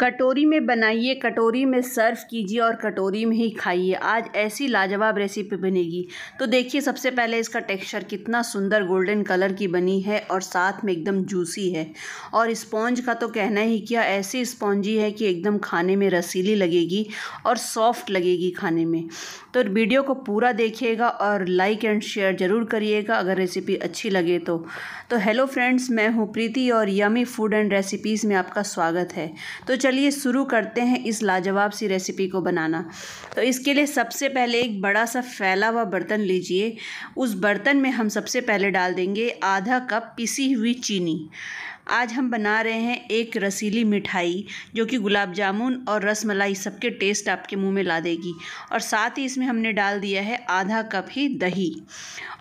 कटोरी में बनाइए कटोरी में सर्व कीजिए और कटोरी में ही खाइए आज ऐसी लाजवाब रेसिपी बनेगी तो देखिए सबसे पहले इसका टेक्सचर कितना सुंदर गोल्डन कलर की बनी है और साथ में एकदम जूसी है और स्पॉन्ज का तो कहना ही क्या ऐसी स्पॉन्जी है कि एकदम खाने में रसीली लगेगी और सॉफ्ट लगेगी खाने में तो वीडियो को पूरा देखिएगा और लाइक एंड शेयर ज़रूर करिएगा अगर रेसिपी अच्छी लगे तो तो हेलो फ्रेंड्स मैं हूँ प्रीति और यमी फूड एंड रेसिपीज़ में आपका स्वागत है तो चलिए शुरू करते हैं इस लाजवाब सी रेसिपी को बनाना तो इसके लिए सबसे पहले एक बड़ा सा फैला हुआ बर्तन लीजिए उस बर्तन में हम सबसे पहले डाल देंगे आधा कप पिसी हुई चीनी आज हम बना रहे हैं एक रसीली मिठाई जो कि गुलाब जामुन और रस मलाई सबके टेस्ट आपके मुंह में ला देगी और साथ ही इसमें हमने डाल दिया है आधा कप ही दही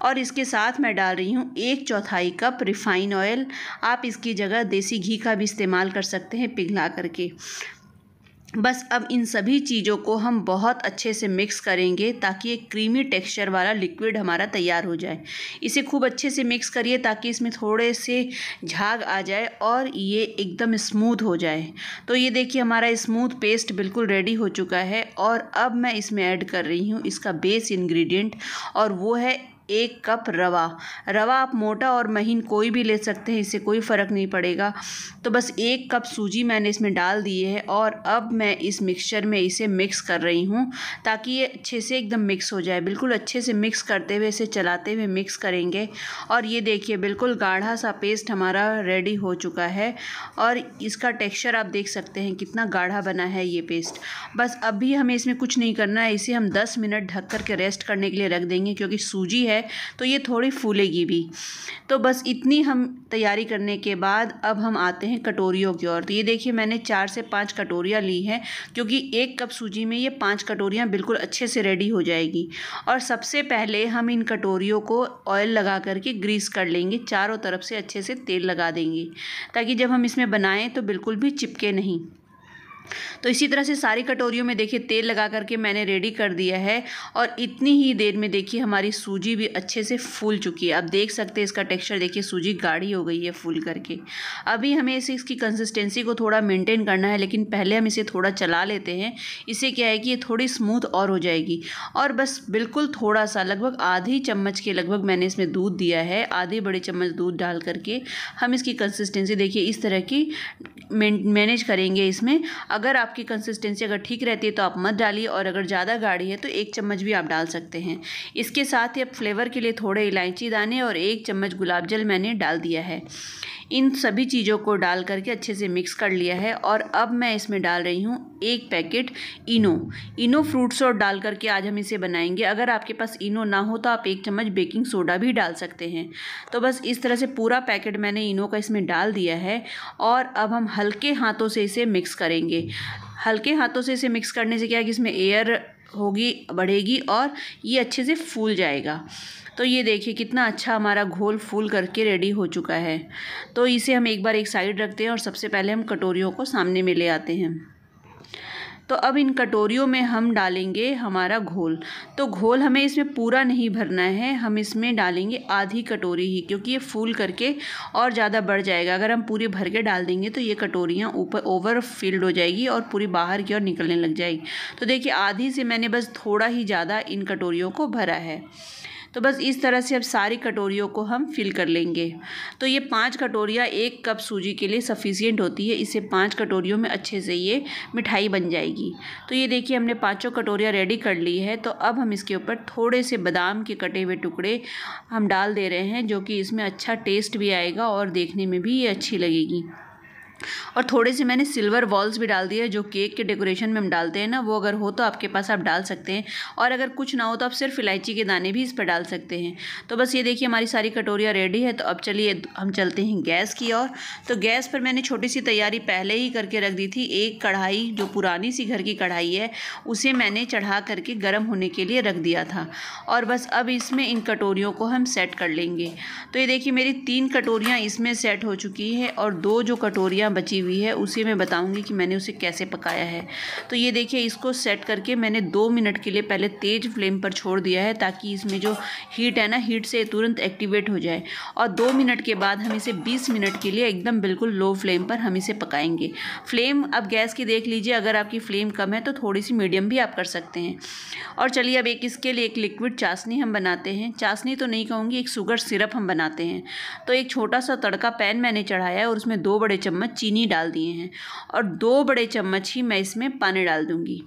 और इसके साथ मैं डाल रही हूँ एक चौथाई कप रिफाइन ऑयल आप इसकी जगह देसी घी का भी इस्तेमाल कर सकते हैं पिघला करके बस अब इन सभी चीज़ों को हम बहुत अच्छे से मिक्स करेंगे ताकि एक क्रीमी टेक्सचर वाला लिक्विड हमारा तैयार हो जाए इसे खूब अच्छे से मिक्स करिए ताकि इसमें थोड़े से झाग आ जाए और ये एकदम स्मूथ हो जाए तो ये देखिए हमारा स्मूथ पेस्ट बिल्कुल रेडी हो चुका है और अब मैं इसमें ऐड कर रही हूँ इसका बेस इन्ग्रीडियंट और वो है एक कप रवा रवा आप मोटा और महीन कोई भी ले सकते हैं इससे कोई फ़र्क नहीं पड़ेगा तो बस एक कप सूजी मैंने इसमें डाल दी है और अब मैं इस मिक्सचर में इसे मिक्स कर रही हूँ ताकि ये अच्छे से एकदम मिक्स हो जाए बिल्कुल अच्छे से मिक्स करते हुए इसे चलाते हुए मिक्स करेंगे और ये देखिए बिल्कुल गाढ़ा सा पेस्ट हमारा रेडी हो चुका है और इसका टेक्स्चर आप देख सकते हैं कितना गाढ़ा बना है ये पेस्ट बस अभी हमें इसमें कुछ नहीं करना है इसे हम दस मिनट ढक करके रेस्ट करने के लिए रख देंगे क्योंकि सूजी है है तो ये थोड़ी फूलेगी भी तो बस इतनी हम तैयारी करने के बाद अब हम आते हैं कटोरियों की ओर तो ये देखिए मैंने चार से पाँच कटोरियाँ ली हैं क्योंकि एक कप सूजी में ये पाँच कटोरियाँ बिल्कुल अच्छे से रेडी हो जाएगी और सबसे पहले हम इन कटोरियों को ऑयल लगा करके ग्रीस कर लेंगे चारों तरफ से अच्छे से तेल लगा देंगे ताकि जब हम इसमें बनाएं तो बिल्कुल भी चिपके नहीं तो इसी तरह से सारी कटोरियों में देखिए तेल लगा करके मैंने रेडी कर दिया है और इतनी ही देर में देखिए हमारी सूजी भी अच्छे से फूल चुकी है अब देख सकते हैं इसका टेक्सचर देखिए सूजी गाढ़ी हो गई है फूल करके अभी हमें इसे इसकी कंसिस्टेंसी को थोड़ा मेंटेन करना है लेकिन पहले हम इसे थोड़ा चला लेते हैं इससे क्या है कि ये थोड़ी स्मूथ और हो जाएगी और बस बिल्कुल थोड़ा सा लगभग आधी चम्मच के लगभग मैंने इसमें दूध दिया है आधी बड़े चम्मच दूध डाल करके हम इसकी कंसिस्टेंसी देखिए इस तरह की मैनेज करेंगे इसमें अगर आपकी कंसिस्टेंसी अगर ठीक रहती है तो आप मत डालिए और अगर ज़्यादा गाढ़ी है तो एक चम्मच भी आप डाल सकते हैं इसके साथ ही अब फ्लेवर के लिए थोड़े इलायची दाने और एक चम्मच गुलाब जल मैंने डाल दिया है इन सभी चीज़ों को डाल करके अच्छे से मिक्स कर लिया है और अब मैं इसमें डाल रही हूँ एक packet Eno Eno fruit salt डाल करके आज हम इसे बनाएंगे अगर आपके पास इनो ना हो तो आप एक चम्मच बेकिंग सोडा भी डाल सकते हैं तो बस इस तरह से पूरा पैकेट मैंने इनो का इसमें डाल दिया है और अब हम हल्के हाथों से इसे मिक्स करेंगे हल्के हाथों से इसे मिक्स करने से क्या है कि इसमें एयर होगी बढ़ेगी और ये अच्छे से फूल जाएगा तो ये देखिए कितना अच्छा हमारा घोल फूल करके रेडी हो चुका है तो इसे हम एक बार एक साइड रखते हैं और सबसे पहले हम कटोरियों को सामने में ले आते हैं तो अब इन कटोरियों में हम डालेंगे हमारा घोल तो घोल हमें इसमें पूरा नहीं भरना है हम इसमें डालेंगे आधी कटोरी ही क्योंकि ये फूल करके और ज़्यादा बढ़ जाएगा अगर हम पूरी भर के डाल देंगे तो ये कटोरियाँ ऊपर ओवर फिल्ड हो जाएगी और पूरी बाहर की ओर निकलने लग जाएगी तो देखिए आधी से मैंने बस थोड़ा ही ज़्यादा इन कटोरियों को भरा है तो बस इस तरह से अब सारी कटोरियों को हम फिल कर लेंगे तो ये पाँच कटोरियाँ एक कप सूजी के लिए सफिशियंट होती है इसे पाँच कटोरियों में अच्छे से ये मिठाई बन जाएगी तो ये देखिए हमने पाँचों कटोरियाँ रेडी कर ली है तो अब हम इसके ऊपर थोड़े से बादाम के कटे हुए टुकड़े हम डाल दे रहे हैं जो कि इसमें अच्छा टेस्ट भी आएगा और देखने में भी ये अच्छी लगेगी और थोड़े से मैंने सिल्वर वॉल्स भी डाल दिए जो केक के डेकोरेशन में हम डालते हैं ना वो अगर हो तो आपके पास आप डाल सकते हैं और अगर कुछ ना हो तो आप सिर्फ इलायची के दाने भी इस पर डाल सकते हैं तो बस ये देखिए हमारी सारी कटोरियाँ रेडी है तो अब चलिए हम चलते हैं गैस की ओर तो गैस पर मैंने छोटी सी तैयारी पहले ही करके रख दी थी एक कढ़ाई जो पुरानी सी घर की कढ़ाई है उसे मैंने चढ़ा करके गर्म होने के लिए रख दिया था और बस अब इसमें इन कटोरियों को हम सेट कर लेंगे तो ये देखिए मेरी तीन कटोरियाँ इसमें सेट हो चुकी है और दो जो कटोरियाँ सब्जियां बची हुई है उसी में बताऊंगी कि मैंने उसे कैसे पकाया है तो ये देखिए इसको सेट करके मैंने दो मिनट के लिए पहले तेज़ फ्लेम पर छोड़ दिया है ताकि इसमें जो हीट है ना हीट से तुरंत एक्टिवेट हो जाए और दो मिनट के बाद हम इसे बीस मिनट के लिए एकदम बिल्कुल लो फ्लेम पर हम इसे पकाएंगे फ्लेम अब गैस की देख लीजिए अगर आपकी फ्लेम कम है तो थोड़ी सी मीडियम भी आप कर सकते हैं और चलिए अब एक इसके लिए एक लिक्विड चासनी हम बनाते हैं चाशनी तो नहीं कहूँगी एक शुगर सिरप हम बनाते हैं तो एक छोटा सा तड़का पैन मैंने चढ़ाया है और उसमें दो बड़े चम्मच चीनी डाल दिए हैं और दो बड़े चम्मच ही मैं इसमें पानी डाल दूँगी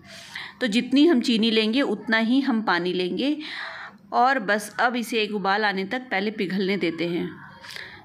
तो जितनी हम चीनी लेंगे उतना ही हम पानी लेंगे और बस अब इसे एक उबाल आने तक पहले पिघलने देते हैं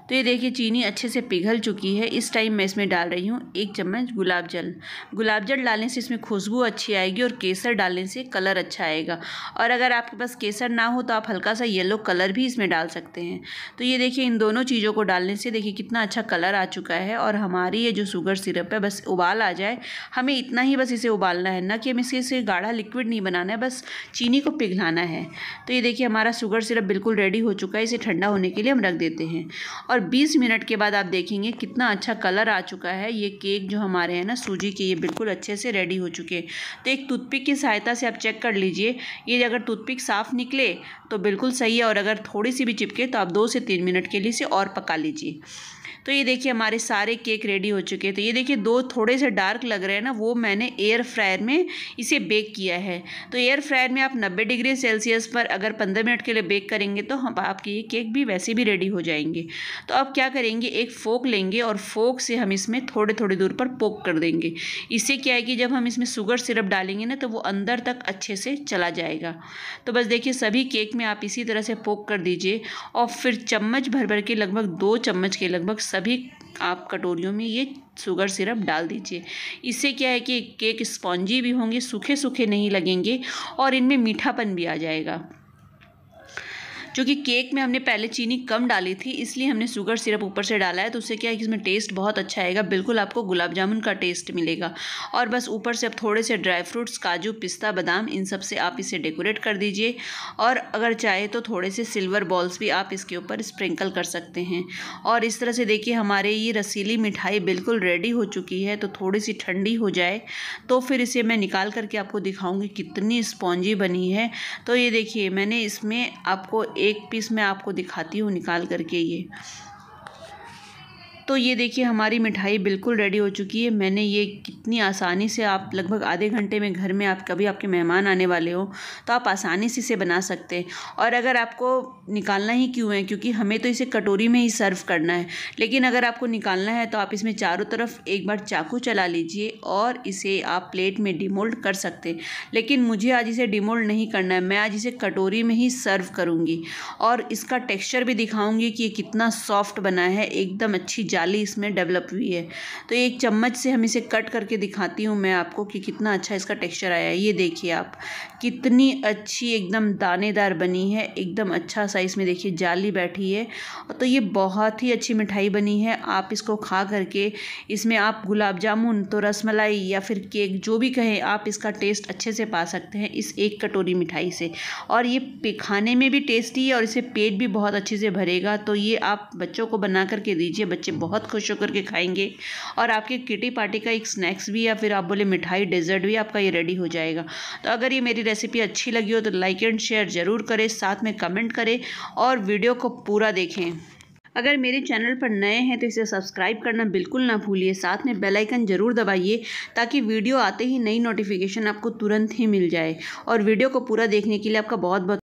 तो ये देखिए चीनी अच्छे से पिघल चुकी है इस टाइम मैं इसमें डाल रही हूँ एक चम्मच गुलाब जल गुलाब जल डालने से इसमें खुशबू अच्छी आएगी और केसर डालने से कलर अच्छा आएगा और अगर आपके पास केसर ना हो तो आप हल्का सा येलो कलर भी इसमें डाल सकते हैं तो ये देखिए इन दोनों चीज़ों को डालने से देखिए कितना अच्छा कलर आ चुका है और हमारी ये जो शुगर सिरप है बस उबाल आ जाए हमें इतना ही बस इसे उबालना है ना कि हमें इसे इसे गाढ़ा लिक्विड नहीं बनाना है बस चीनी को पिघलाना है तो ये देखिए हमारा शुगर सिरप बिल्कुल रेडी हो चुका है इसे ठंडा होने के लिए हम रख देते हैं और और 20 मिनट के बाद आप देखेंगे कितना अच्छा कलर आ चुका है ये केक जो हमारे हैं ना सूजी के ये बिल्कुल अच्छे से रेडी हो चुके हैं तो एक टूथपिक की सहायता से आप चेक कर लीजिए ये अगर टूथपिक साफ़ निकले तो बिल्कुल सही है और अगर थोड़ी सी भी चिपके तो आप दो से तीन मिनट के लिए इसे और पका लीजिए तो ये देखिए हमारे सारे केक रेडी हो चुके हैं तो ये देखिए दो थोड़े से डार्क लग रहे हैं ना वो मैंने एयर फ्रायर में इसे बेक किया है तो एयर फ्रायर में आप नब्बे डिग्री सेल्सियस पर अगर पंद्रह मिनट के लिए बेक करेंगे तो हम आपके ये केक भी वैसे भी रेडी हो जाएंगे तो अब क्या करेंगे एक फोक लेंगे और फोक से हम इसमें थोड़े थोड़ी दूर पर पोक कर देंगे इससे क्या है कि जब हम इसमें शुगर सिरप डालेंगे ना तो वो अंदर तक अच्छे से चला जाएगा तो बस देखिए सभी केक में आप इसी तरह से पोक कर दीजिए और फिर चम्मच भर भर के लगभग दो चम्मच के लगभग सभी आप कटोरियों में ये शुगर सिरप डाल दीजिए इससे क्या है कि केक स्पॉन्जी भी होंगे सूखे सूखे नहीं लगेंगे और इनमें मीठापन भी आ जाएगा क्योंकि केक में हमने पहले चीनी कम डाली थी इसलिए हमने शुगर सिरप ऊपर से डाला है तो उससे क्या है कि इसमें टेस्ट बहुत अच्छा आएगा बिल्कुल आपको गुलाब जामुन का टेस्ट मिलेगा और बस ऊपर से आप थोड़े से ड्राई फ्रूट्स काजू पिस्ता बादाम इन सब से आप इसे डेकोरेट कर दीजिए और अगर चाहे तो थोड़े से सिल्वर बॉल्स भी आप इसके ऊपर स्प्रिंकल कर सकते हैं और इस तरह से देखिए हमारे ये रसीली मिठाई बिल्कुल रेडी हो चुकी है तो थोड़ी सी ठंडी हो जाए तो फिर इसे मैं निकाल करके आपको दिखाऊँगी कितनी स्पॉन्जी बनी है तो ये देखिए मैंने इसमें आपको एक पीस मैं आपको दिखाती हूँ निकाल करके ये तो ये देखिए हमारी मिठाई बिल्कुल रेडी हो चुकी है मैंने ये कितनी आसानी से आप लगभग आधे घंटे में घर में आप कभी आपके मेहमान आने वाले हो तो आप आसानी से इसे बना सकते हैं और अगर आपको निकालना ही क्यों है क्योंकि हमें तो इसे कटोरी में ही सर्व करना है लेकिन अगर आपको निकालना है तो आप इसमें चारों तरफ एक बार चाकू चला लीजिए और इसे आप प्लेट में डिमोल्ड कर सकते हैं लेकिन मुझे आज इसे डिमोल्ड नहीं करना है मैं आज इसे कटोरी में ही सर्व करूँगी और इसका टेक्स्चर भी दिखाऊँगी कि ये कितना सॉफ्ट बना है एकदम अच्छी जाली इसमें डेवलप हुई है तो एक चम्मच से हम इसे कट करके दिखाती हूँ मैं आपको कि कितना अच्छा इसका टेक्सचर आया है ये देखिए आप कितनी अच्छी एकदम दानेदार बनी है एकदम अच्छा साइज़ में देखिए जाली बैठी है तो ये बहुत ही अच्छी मिठाई बनी है आप इसको खा करके इसमें आप गुलाब जामुन तो रसमलाई या फिर केक जो भी कहें आप इसका टेस्ट अच्छे से पा सकते हैं इस एक कटोरी मिठाई से और ये खाने में भी टेस्टी है और इसे पेट भी बहुत अच्छे से भरेगा तो ये आप बच्चों को बना करके दीजिए बच्चे बहुत खुश होकर के खाएंगे और आपके किटी पार्टी का एक स्नैक्स भी या फिर आप बोले मिठाई डेजर्ट भी आपका ये रेडी हो जाएगा तो अगर ये मेरी रेसिपी अच्छी लगी हो तो लाइक एंड शेयर ज़रूर करें साथ में कमेंट करें और वीडियो को पूरा देखें अगर मेरे चैनल पर नए हैं तो इसे सब्सक्राइब करना बिल्कुल ना भूलिए साथ में बेल आइकन ज़रूर दबाइए ताकि वीडियो आते ही नई नोटिफिकेशन आपको तुरंत ही मिल जाए और वीडियो को पूरा देखने के लिए आपका बहुत बहुत